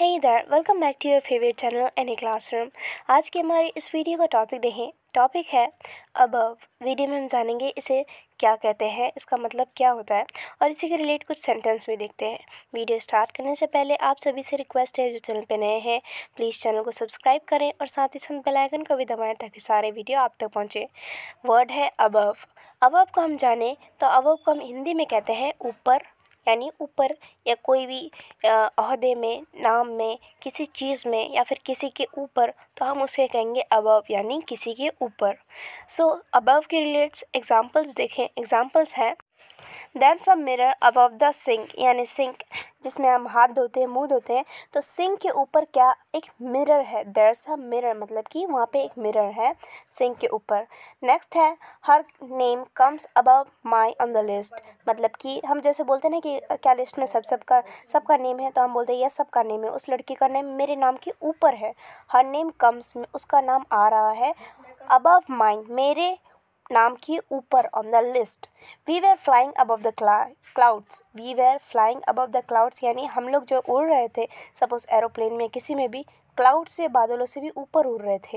है इधर welcome back to your favourite channel Annie classroom आज के हमारे इस वीडियो का टॉपिक देखें टॉपिक है अबव वीडियो में हम जानेंगे इसे क्या कहते हैं इसका मतलब क्या होता है और इसी के रिलेट कुछ सेंटेंस भी देखते हैं वीडियो स्टार्ट करने से पहले आप सभी से रिक्वेस्ट है जो चैनल पे नए हैं प्लीज़ चैनल को सब्सक्राइब करें और साथ ही साथ बेलाइकन को भी दबाएँ ताकि सारे वीडियो आप तक पहुँचें वर्ड है अबव अबव को हम जाने तो अबव को हम हिंदी में कहते हैं ऊपर यानी ऊपर या कोई भी अहदे में नाम में किसी चीज़ में या फिर किसी के ऊपर तो हम उसे कहेंगे अबव यानी किसी के ऊपर सो अबव के रिलेट्स एग्ज़ाम्पल्स देखें एग्ज़ाम्पल्स हैं that's a mirror above the sink यानी सिंक जिसमें हम हाथ धोते हैं मुंह धोते हैं तो सिंक के ऊपर क्या एक मिरर है देर सा मिरर मतलब कि वहाँ पे एक मिरर है सिंक के ऊपर नेक्स्ट है her name comes above my on the list मतलब कि हम जैसे बोलते हैं ना कि क्या लिस्ट में सब सबका सबका नेम है तो हम बोलते हैं यह सबका नेम है उस लड़की का नेम मेरे नाम के ऊपर है हर नेम कम्स में उसका नाम आ रहा है अबव माई मेरे नाम के ऊपर on the list we were flying above the clouds we were flying above the clouds यानी हम लोग जो उड़ रहे थे सपोज़ एरोप्लेन में किसी में भी क्लाउड से बादलों से भी ऊपर उड़ रहे थे